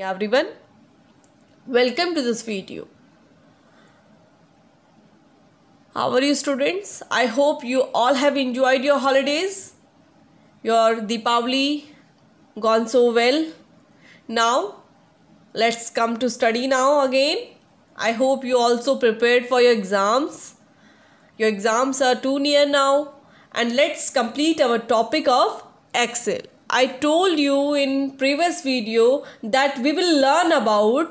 everyone welcome to this video how are you students i hope you all have enjoyed your holidays your deepavali gone so well now let's come to study now again i hope you also prepared for your exams your exams are too near now and let's complete our topic of excel I told you in previous video that we will learn about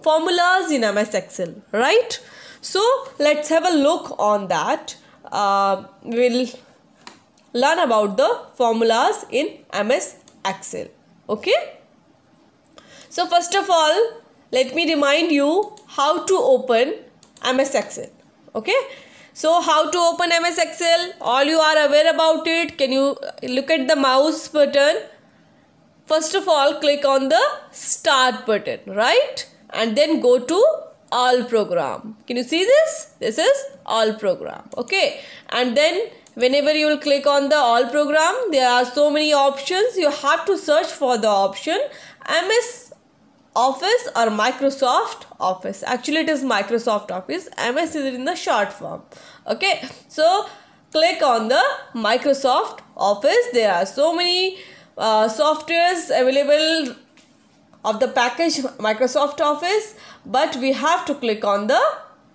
formulas in MS Excel, right? So let's have a look on that. Uh, we'll learn about the formulas in MS Excel, okay? So first of all, let me remind you how to open MS Excel, okay? so how to open ms excel all you are aware about it can you uh, look at the mouse button first of all click on the start button right and then go to all program can you see this this is all program okay and then whenever you will click on the all program there are so many options you have to search for the option ms office or microsoft office actually it is microsoft office ms is in the short form okay so click on the microsoft office there are so many uh, softwares available of the package microsoft office but we have to click on the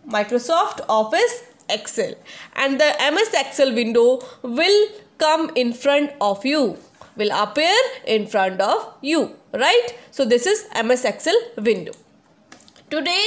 microsoft office excel and the ms excel window will come in front of you will appear in front of you right so this is ms excel window Today,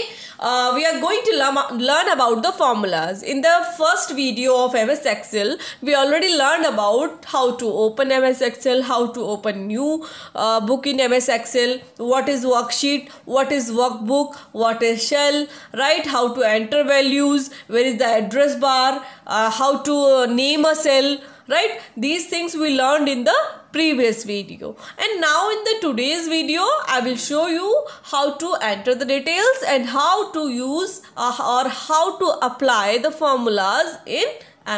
uh, we are going to learn about the formulas. In the first video of MS Excel, we already learned about how to open MS Excel, how to open new uh, book in MS Excel, what is worksheet, what is workbook, what is shell, right? How to enter values, where is the address bar, uh, how to uh, name a cell, right these things we learned in the previous video and now in the today's video i will show you how to enter the details and how to use uh, or how to apply the formulas in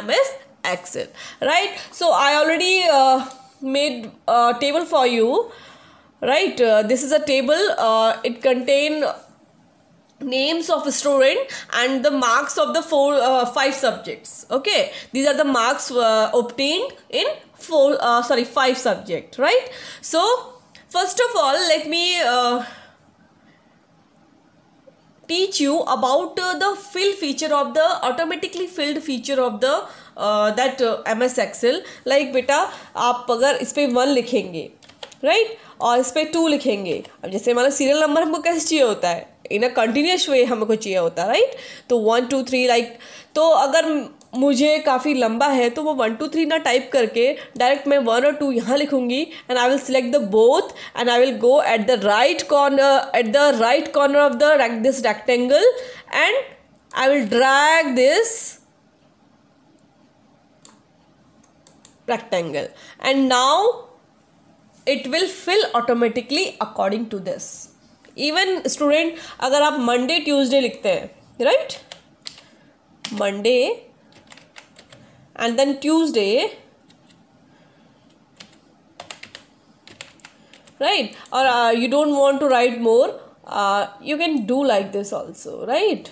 ms excel right so i already uh, made a table for you right uh, this is a table uh, it contain names of a student and the marks of the four uh, five subjects okay these are the marks uh, obtained in four uh, sorry five subject right so first of all let me uh, teach you about uh, the fill feature of the automatically filled feature of the uh, that uh, ms excel like beta aap agar is pe one likhenge right? और इस पर to लिखेंगे अब जैसे हमारा serial number हमको कैसे चाहिए होता है इन अ कंटिन्यूस वे हमको चाहिए होता राइट तो वन टू थ्री लाइक तो अगर मुझे काफ़ी लंबा है तो वो वन टू थ्री ना टाइप करके डायरेक्ट मैं वन और टू यहाँ लिखूंगी and I will select the both and I will go at the right corner at the right corner of the this rectangle and I will drag this rectangle and now it will fill automatically according to this Even student, अगर आप Monday Tuesday लिखते right? Monday and then Tuesday, right or uh, you don't want to write more uh, you can do like this also right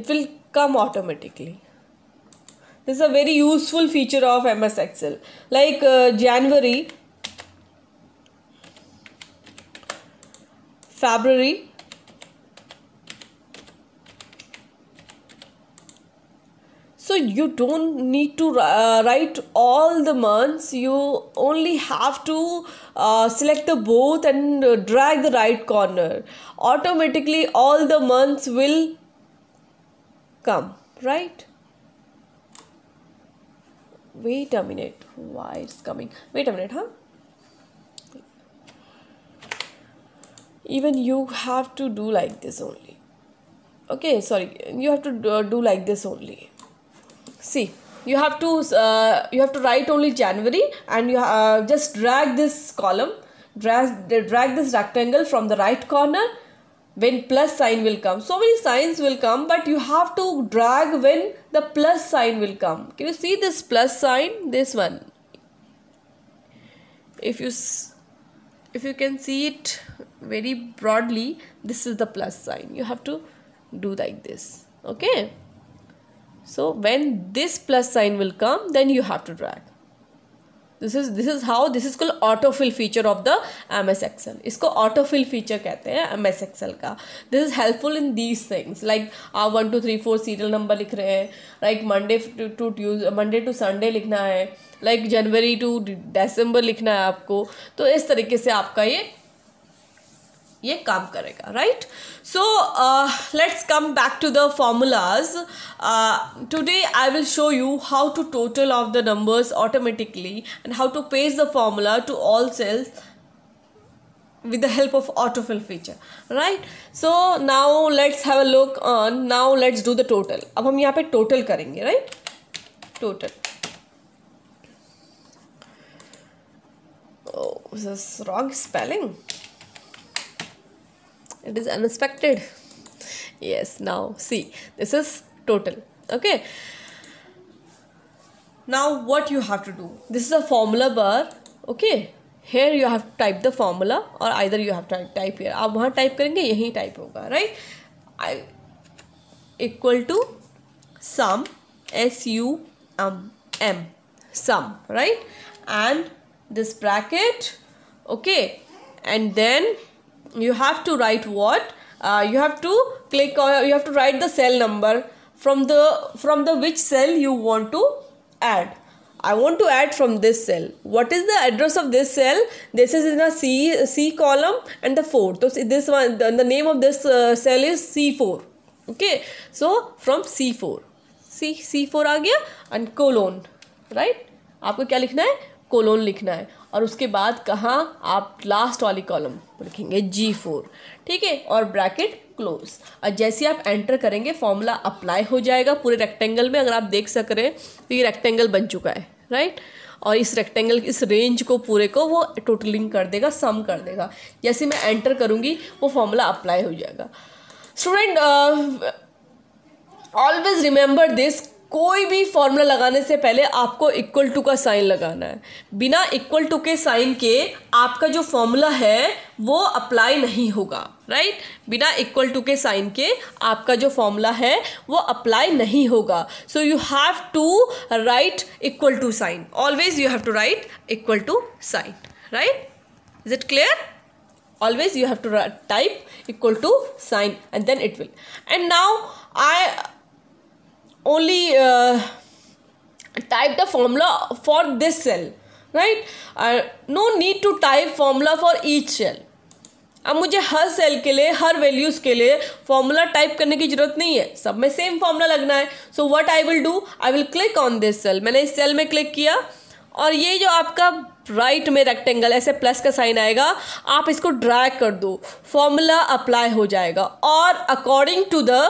it will come automatically this is a very useful feature of ms excel like uh, january February, so you don't need to uh, write all the months you only have to uh, select the both and uh, drag the right corner automatically all the months will come right wait a minute why it's coming wait a minute huh even you have to do like this only okay sorry you have to do, uh, do like this only see you have to uh, you have to write only january and you uh, just drag this column drag, drag this rectangle from the right corner when plus sign will come so many signs will come but you have to drag when the plus sign will come can you see this plus sign this one if you if you can see it very broadly this is the plus sign you have to do like this okay so when this plus sign will come then you have to drag this is this is how this is called autofill feature of the M S Excel इसको autofill feature कहते हैं M S Excel का this is helpful in these things like आप one two three four serial number लिख रहे हैं like Monday to Tuesday Monday to Sunday लिखना है लाइक जनवरी टू डिसम्बर लिखना है आपको तो इस तरीके से आपका ये ये काम करेगा right so let's come back to the formulas today I will show you how to total of the numbers automatically and how to paste the formula to all cells with the help of autofill feature right so now let's have a look on now let's do the total अब हम यहाँ पे total करेंगे right total wrong spelling it is unexpected yes now see this is total okay now what you have to do this is a formula bar okay here you have to type the formula or either you have to type here आप वहाँ type करेंगे यहीं type होगा right I equal to sum s u m m sum right and this bracket okay and then you have to write what uh, you have to click or you have to write the cell number from the from the which cell you want to add i want to add from this cell what is the address of this cell this is in a c c column and the four so this one the, the name of this uh, cell is c4 okay so from c4 c c4 aa gaya and colon right aapko kya likhna hai colon लिखना है और उसके बाद कहाँ आप last वाली column लिखेंगे जी four ठीक है और ब्रैकेट क्लोज और जैसे आप एंटर करेंगे फॉर्मूला अप्लाई हो जाएगा पूरे रेक्टेंगल में अगर आप देख सक रहे हैं तो ये रेक्टेंगल बन चुका है राइट और इस रेक्टेंगल इस रेंज को पूरे को वो टोटलिंग कर देगा सम कर देगा जैसे मैं एंटर करूँगी वो फॉर्मूला अप्लाई हो जाएगा स्टूडेंट ऑलवेज रिमेंबर दिस कोई भी फॉर्मूला लगाने से पहले आपको इक्वल टू का साइन लगाना है बिना इक्वल टू के साइन के आपका जो फॉर्मूला है वो अप्लाई नहीं होगा राइट right? बिना इक्वल टू के साइन के आपका जो फॉर्मूला है वो अप्लाई नहीं होगा so you have to write equal to sign always you have to write equal to sign right is it clear always you have to type equal to sign and then it will and now I only uh, type the formula for this cell right uh, no need to type formula for each cell अब मुझे हर cell के लिए हर values के लिए formula type करने की ज़रूरत नहीं है सब में सेम फॉर्मूला लगना है so what I will do I will click on this cell मैंने इस सेल में क्लिक किया और ये जो आपका राइट right में रेक्टेंगल ऐसे प्लस का साइन आएगा आप इसको ड्रैग कर दो फॉर्मूला अप्लाई हो जाएगा और according to the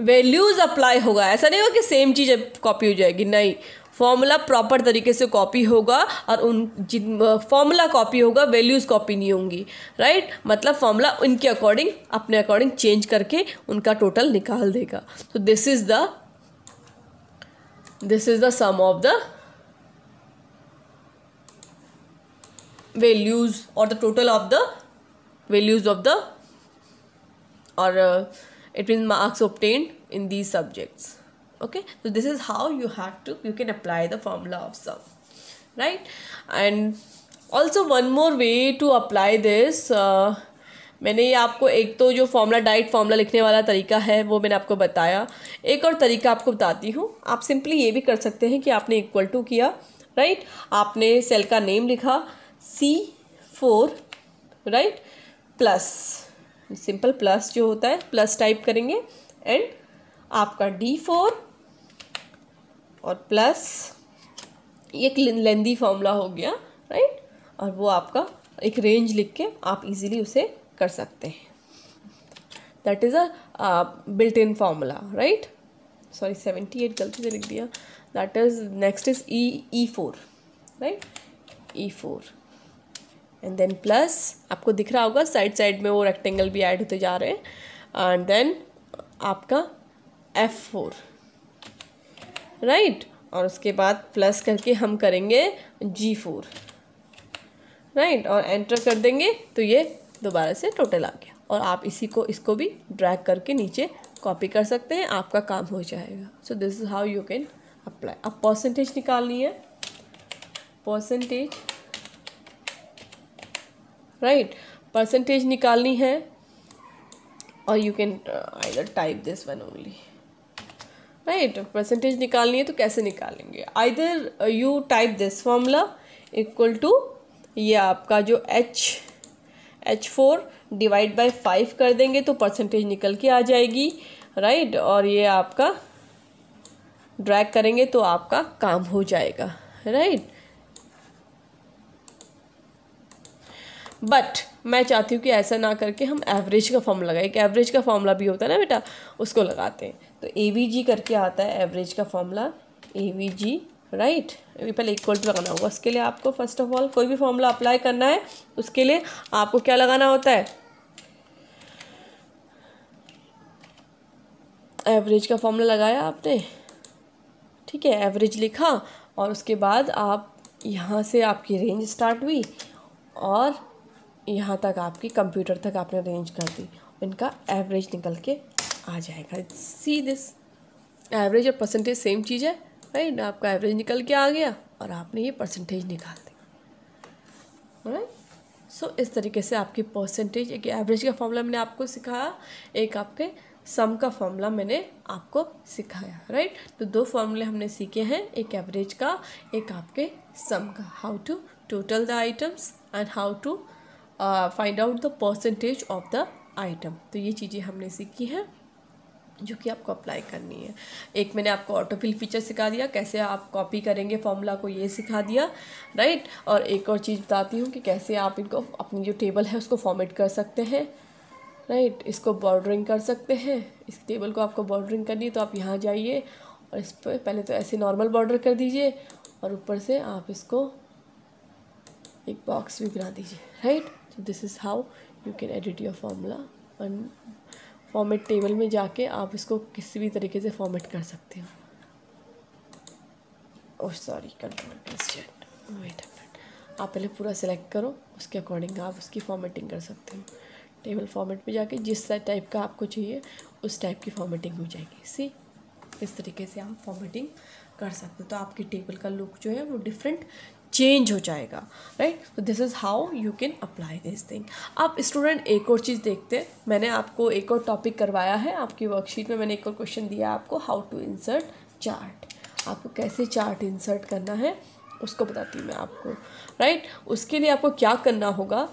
values apply होगा ऐसा नहीं होगा कि सेम चीज़ कॉपी हो जाएगी नहीं फॉर्मूला प्रॉपर तरीके से कॉपी होगा और उन जिन फॉर्मूला कॉपी होगा वैल्यूज़ कॉपी नहीं होंगी राइट मतलब फॉर्मूला उनके अकॉर्डिंग अपने अकॉर्डिंग चेंज करके उनका टोटल निकाल देगा तो this is the this is the sum of the values और the total of the values of the और uh, it means marks obtained in these subjects okay so this is how you have to you can apply the formula of sum right and also one more way to apply this uh, मैंने ये आपको एक तो जो formula diet formula लिखने वाला तरीका है वो मैंने आपको बताया एक और तरीका आपको बताती हूँ आप सिंपली ये भी कर सकते हैं कि आपने इक्वल टू किया राइट आपने सेल का नेम लिखा C four right plus simple plus जो होता है प्लस टाइप करेंगे एंड आपका डी फोर और प्लस ये एक लेंदी फॉर्मूला हो गया राइट और वो आपका एक रेंज लिख के आप इजीली उसे कर सकते हैं that is a built in formula right sorry seventy eight गलती से लिख दिया that is next is E E four right E four and then plus आपको दिख रहा होगा साइड साइड में वो रेक्टेंगल भी ऐड होते जा रहे हैं एंड देन आपका एफ फोर राइट और उसके बाद प्लस करके हम करेंगे जी फोर राइट और एंटर कर देंगे तो ये दोबारा से टोटल आ गया और आप इसी को इसको भी ड्रैग करके नीचे कॉपी कर सकते हैं आपका काम हो जाएगा so this is how you can apply अब परसेंटेज निकालनी है परसेंटेज राइट परसेंटेज निकालनी है और you can either type this one only right percentage निकालनी है तो कैसे निकालेंगे either you type this formula equal to ये आपका जो H H four divide by five कर देंगे तो परसेंटेज निकल के आ जाएगी राइट right? और ये आपका ड्रैग करेंगे तो आपका काम हो जाएगा राइट right? बट मैं चाहती हूँ कि ऐसा ना करके हम एवरेज का फॉर्म लगाए एक एवरेज का फॉर्मूला भी होता है ना बेटा उसको लगाते हैं तो ए वी जी करके आता है एवरेज का formula A V G right पहले इक्वल टू लगाना होगा उसके लिए आपको फर्स्ट ऑफ ऑल कोई भी फॉर्मूला अप्लाई करना है उसके लिए आपको क्या लगाना होता है एवरेज का फॉर्मूला लगाया आपने ठीक है एवरेज लिखा और उसके बाद आप यहाँ से आपकी रेंज स्टार्ट हुई और यहाँ तक आपकी कंप्यूटर तक आपने अरेंज कर दी इनका एवरेज निकल के आ जाएगा सी दिस एवरेज और परसेंटेज सेम चीज़ है राइट आपका एवरेज निकल के आ गया और आपने ये परसेंटेज निकाल दी राइट सो इस तरीके से आपकी परसेंटेज एक एवरेज का फॉर्मूला मैंने आपको सिखाया एक आपके सम का फॉर्मूला मैंने आपको सिखाया राइट तो दो फॉर्मूले हमने सीखे हैं एक एवरेज का एक आपके सम का how to total the items and how to find out the percentage of the item तो ये चीज़ें हमने सीखी हैं जो कि आपको अप्लाई करनी है एक मैंने आपको ऑटोफिल फीचर सिखा दिया कैसे आप कॉपी करेंगे फॉर्मूला को ये सिखा दिया राइट और एक और चीज़ बताती हूँ कि कैसे आप इनको अपनी जो टेबल है उसको फॉर्मेट कर सकते हैं राइट इसको बॉर्डरिंग कर सकते हैं इस टेबल को आपको बॉर्डरिंग करनी है तो आप यहाँ जाइए और इस पर पहले तो ऐसे नॉर्मल बॉर्डर कर दीजिए और ऊपर से आप इसको एक बॉक्स भी बना दीजिए राइट तो this is how you can edit your formula and format table में जाके आप इसको किसी भी तरीके से फॉर्मेट कर सकते हो ओह सॉरी कंट्रोल वेट आप पहले पूरा सिलेक्ट करो उसके अकॉर्डिंग आप उसकी फॉर्मेटिंग कर सकते हो टेबल फॉर्मेट में जाके जिस टाइप का आपको चाहिए उस टाइप की फॉर्मेटिंग हो जाएगी सी इस तरीके से आप फॉर्मेटिंग कर सकते हो तो आपकी टेबल का लुक जो है वो डिफरेंट चेंज हो जाएगा राइट तो this is how you can apply this thing आप स्टूडेंट एक और चीज़ देखते हैं मैंने आपको एक और टॉपिक करवाया है आपकी वर्कशीट में मैंने एक और क्वेश्चन दिया आपको हाउ टू इंसर्ट चार्ट आपको कैसे चार्ट इंसर्ट करना है उसको बताती हूँ मैं आपको राइट right? उसके लिए आपको क्या करना होगा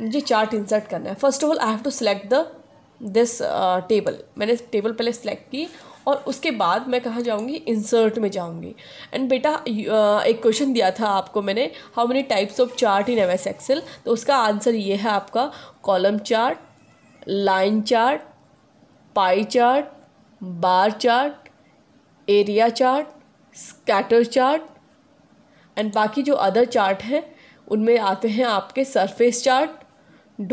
मुझे चार्ट इंसर्ट करना है first of all I have to select the this table मैंने टेबल पहले सेलेक्ट की और उसके बाद मैं कहाँ जाऊँगी इंसर्ट में जाऊँगी एंड बेटा एक क्वेश्चन दिया था आपको मैंने how many types of chart in M S Excel तो उसका आंसर ये है आपका column chart line chart pie chart bar chart area chart scatter chart and बाकी जो अदर चार्ट हैं उनमें आते हैं आपके surface chart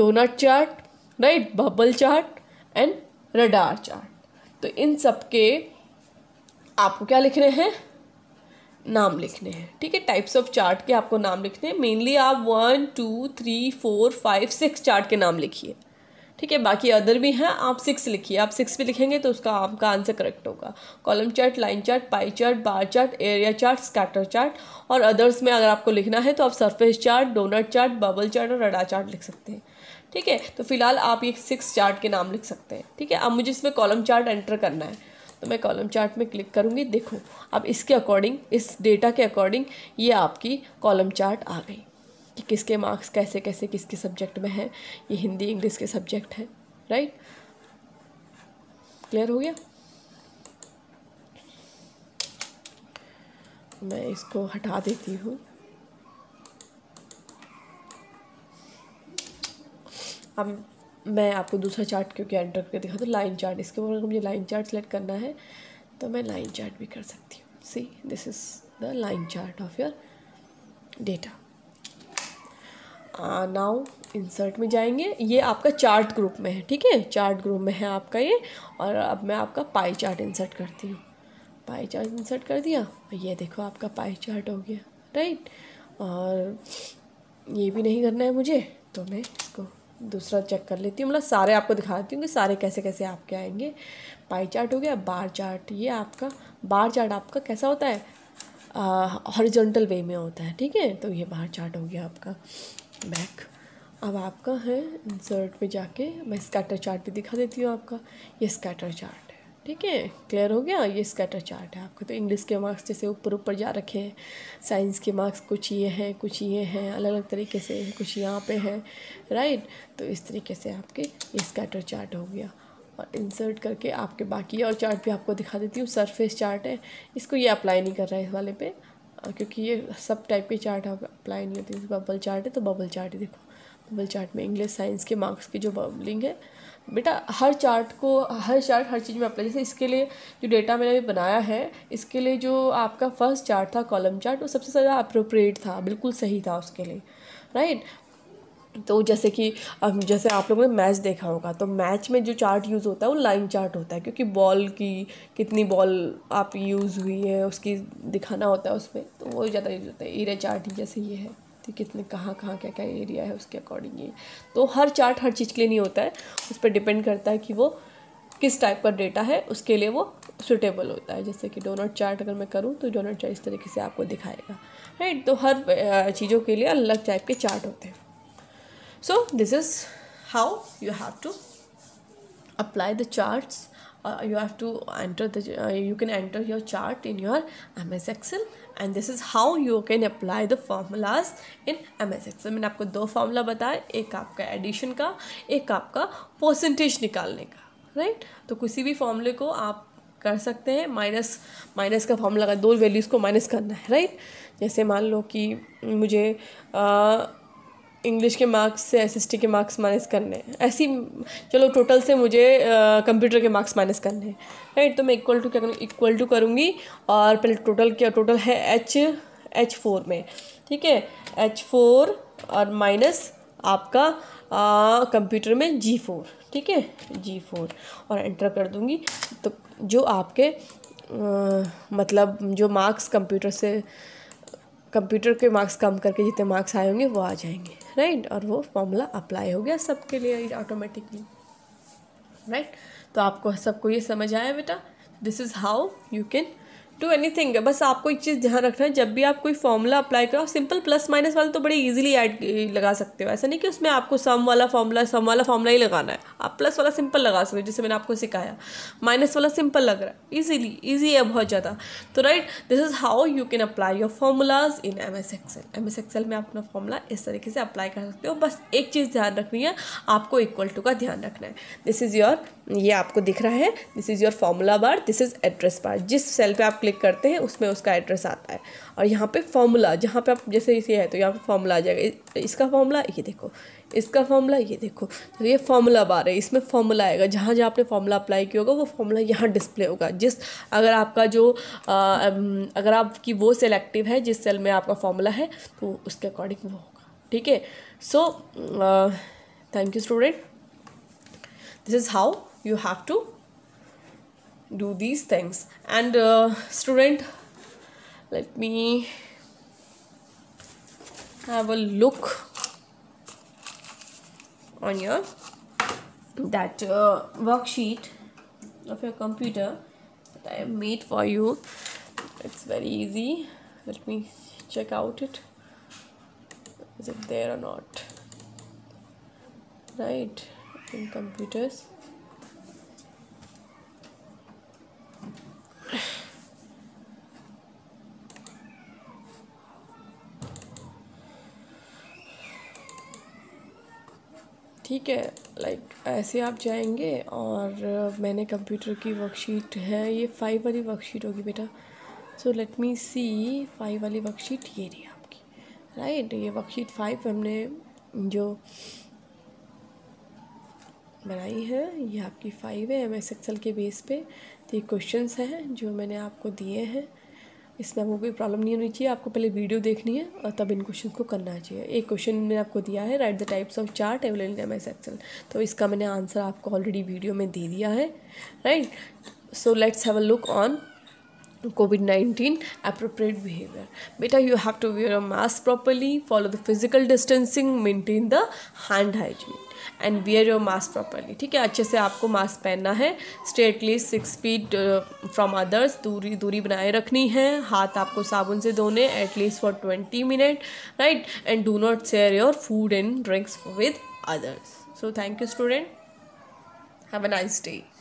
donut chart right bubble chart and radar chart तो इन सब के आपको क्या लिखने हैं नाम लिखने हैं ठीक है टाइप्स ऑफ चार्ट के आपको नाम लिखने हैं मेनली आप one two three four five six chart के नाम लिखिए ठीक है बाकी अदर भी हैं आप सिक्स लिखिए आप सिक्स भी लिखेंगे तो उसका आपका आंसर करेक्ट होगा column chart line chart pie chart bar chart area chart scatter chart और अदर्स में अगर आपको लिखना है तो आप surface chart donut chart bubble chart और रडा चार्ट लिख सकते हैं ठीक है तो फिलहाल आप ये सिक्स चार्ट के नाम लिख सकते हैं ठीक है अब मुझे इसमें कॉलम चार्ट एंटर करना है तो मैं कॉलम चार्ट में क्लिक करूँगी देखो अब इसके अकॉर्डिंग इस डेटा के अकॉर्डिंग ये आपकी कॉलम चार्ट आ गई कि किसके मार्क्स कैसे कैसे किसके सब्जेक्ट में हैं ये हिंदी इंग्लिश के सब्जेक्ट हैं राइट क्लियर हो गया मैं इसको हटा देती हूँ अब मैं आपको दूसरा चार्ट क्योंकि एंटर करके दिखा तो लाइन चार्ट इसके ऊपर मुझे लाइन चार्ट सेलेक्ट करना है तो मैं लाइन चार्ट भी कर सकती हूँ see this is the line chart of your data now insert में जाएंगे ये आपका चार्ट ग्रुप में है ठीक है चार्ट ग्रुप में है आपका ये और अब मैं आपका पाई चार्ट इंसर्ट करती हूँ पाई चार्ट इंसर्ट कर दिया ये देखो आपका पाई चार्ट हो गया राइट और ये भी नहीं करना है मुझे तो मैं इसको दूसरा चेक कर लेती हूँ मतलब सारे आपको दिखा देती हूँ कि सारे कैसे कैसे आपके आएंगे पाई चार्ट हो गया बार चार्ट ये आपका बार चार्ट आपका कैसा होता है हॉरिजॉन्टल वे में होता है ठीक है तो ये बार चार्ट हो गया आपका बैक अब आपका है इंसर्ट में जाके मैं स्कैटर चार्ट भी दिखा देती हूँ आपका ये स्कैटर चार्ट है ठीक है क्लियर हो गया ये स्कैटर चार्ट है आपको तो इंग्लिश के मार्क्स जैसे ऊपर ऊपर जा रखे हैं साइंस के मार्क्स कुछ ये हैं कुछ ये हैं अलग अलग तरीके से कुछ यहाँ पे हैं राइट तो इस तरीके से आपके ये स्कैटर चार्ट हो गया और इंसर्ट करके आपके बाकी और चार्ट भी आपको दिखा देती हूँ सरफेस चार्ट है इसको ये अप्लाई नहीं कर रहा है इस वाले पे हाँ, क्योंकि ये सब टाइप के चार्ट अप्लाई नहीं होती जैसे बबल चार्ट है तो बबल चार्ट ही देखो बबल चार्ट में इंग्लिश साइंस के मार्क्स की जो बबलिंग है बेटा हर चार्ट को हर चार्ट हर चीज़ में अप्लाई जैसे इसके लिए जो डेटा मैंने अभी बनाया है इसके लिए जो आपका फर्स्ट चार्ट था कॉलम चार्ट वो सबसे ज़्यादा अप्रोप्रिएट था बिल्कुल सही था उसके लिए राइट तो जैसे कि जैसे आप लोगों ने मैच देखा होगा तो मैच में जो चार्ट यूज़ होता है वो लाइन चार्ट होता है क्योंकि बॉल की कितनी बॉल आप यूज़ हुई है उसकी दिखाना होता है उसमें तो वो ज़्यादा यूज़ होता है एरिया चार्ट ही जैसे ये है तो कितने कहाँ कहाँ क्या क्या एरिया है उसके अकॉर्डिंग ये तो हर चार्ट हर चीज़ के लिए नहीं होता है उस पर डिपेंड करता है कि वो किस टाइप का डेटा है उसके लिए वो सुटेबल होता है जैसे कि डोनट चार्ट अगर मैं करूँ तो डोनट चार्ट इस तरीके से आपको दिखाएगा राइट तो हर चीज़ों के लिए अलग टाइप के चार्ट होते हैं so this is how you have to apply the charts uh, you have to enter the uh, you can enter your chart in your ms excel and this is how you can apply the formulas in ms excel maine aapko do formula bataye ek aapka addition ka ek aapka percentage nikalne ka right? to kisi bhi formula ko aap कर सकते हैं minus minus का form लगा दो values को minus करना है right जैसे मान लो कि मुझे इंग्लिश के मार्क्स से एस के मार्क्स माइनस करने ऐसी चलो टोटल से मुझे कंप्यूटर के मार्क्स माइनस करने हैं राइट तो मैं इक्वल टू क्या करूँ इक्वल टू करूँगी और पहले टोटल क्या टोटल है एच एच फोर में ठीक है एच फोर और माइनस आपका कंप्यूटर में जी फोर ठीक है जी फोर और एंटर कर दूँगी तो जो आपके आ, मतलब जो मार्क्स कंप्यूटर से कंप्यूटर के मार्क्स कम करके जितने मार्क्स आए होंगे वो आ जाएंगे राइट और वो फॉर्मूला अप्लाई हो गया सबके लिए ऑटोमेटिकली राइट तो आपको सबको ये समझ आया बेटा this is how you can to anything बस आपको एक चीज़ ध्यान रखना है जब भी आप कोई फॉर्मूला अप्लाई करो सिंपल प्लस माइनस वाले तो बड़े इजीली ऐड लगा सकते हो ऐसा नहीं कि उसमें आपको सम वाला फॉर्मूला सम वाला फॉर्मूला ही लगाना है आप प्लस वाला सिंपल लगा सकते हो जैसे मैंने आपको सिखाया माइनस वाला सिंपल लग रहा है ईजिली ईजी है बहुत ज़्यादा तो right this is how you can apply your formulas in M S Excel M S Excel में आप अपना फॉर्मूला इस तरीके से अप्लाई कर सकते हो बस एक चीज़ ध्यान रखनी है आपको इक्वल टू का ध्यान रखना है दिस इज़ योर ये आपको दिख रहा है this is your formula bar this is address bar जिस सेल पे आप क्लिक करते हैं उसमें उसका एड्रेस आता है और यहाँ पे फॉर्मूला जहाँ पे आप जैसे इसे है तो यहाँ पे फार्मूला आ जाएगा इसका फॉर्मूला ये देखो इसका फॉर्मूला ये देखो तो ये फार्मूला बार है इसमें फॉर्मूला आएगा जहाँ जहाँ आपने फॉर्मूला अप्लाई किया होगा वो फॉर्मूला यहाँ डिस्प्ले होगा जिस अगर आपका जो आ, अगर आपकी वो सेलेक्टिव है जिस सेल में आपका फॉर्मूला है तो उसके अकॉर्डिंग वो होगा ठीक है so thank you student this is how you have to do these things and uh, student let me have a look on your that uh, worksheet of your computer that I have made for you it's very easy let me check out it is it there or not right in computers ठीक है like ऐसे आप जाएंगे और मैंने computer की worksheet है ये फाइव वाली वर्कशीट होगी बेटा so let me see five वाली वर्कशीट ये रही आपकी राइट ये वर्कशीट फाइव हमने जो बनाई है ये आपकी फाइव है एम एस एक्सल के बेस पे तो ये क्वेश्चंस हैं जो मैंने आपको दिए हैं इसमें आपको कोई प्रॉब्लम नहीं होनी चाहिए आपको पहले वीडियो देखनी है और तब इन क्वेश्चन को करना चाहिए एक क्वेश्चन मैंने आपको दिया है right the types of chart in M S Excel तो इसका मैंने आंसर आपको ऑलरेडी वीडियो में दे दिया है right so let's have a look on COVID nineteen appropriate behaviour बेटा you have to wear a mask properly follow the physical distancing maintain the hand hygiene and wear your mask properly ठीक है अच्छे से आपको mask पहनना है strictly six feet from others दूरी दूरी बनाए रखनी है हाथ आपको साबुन से धोने at least for twenty minute right and do not share your food and drinks with others so thank you student have a nice day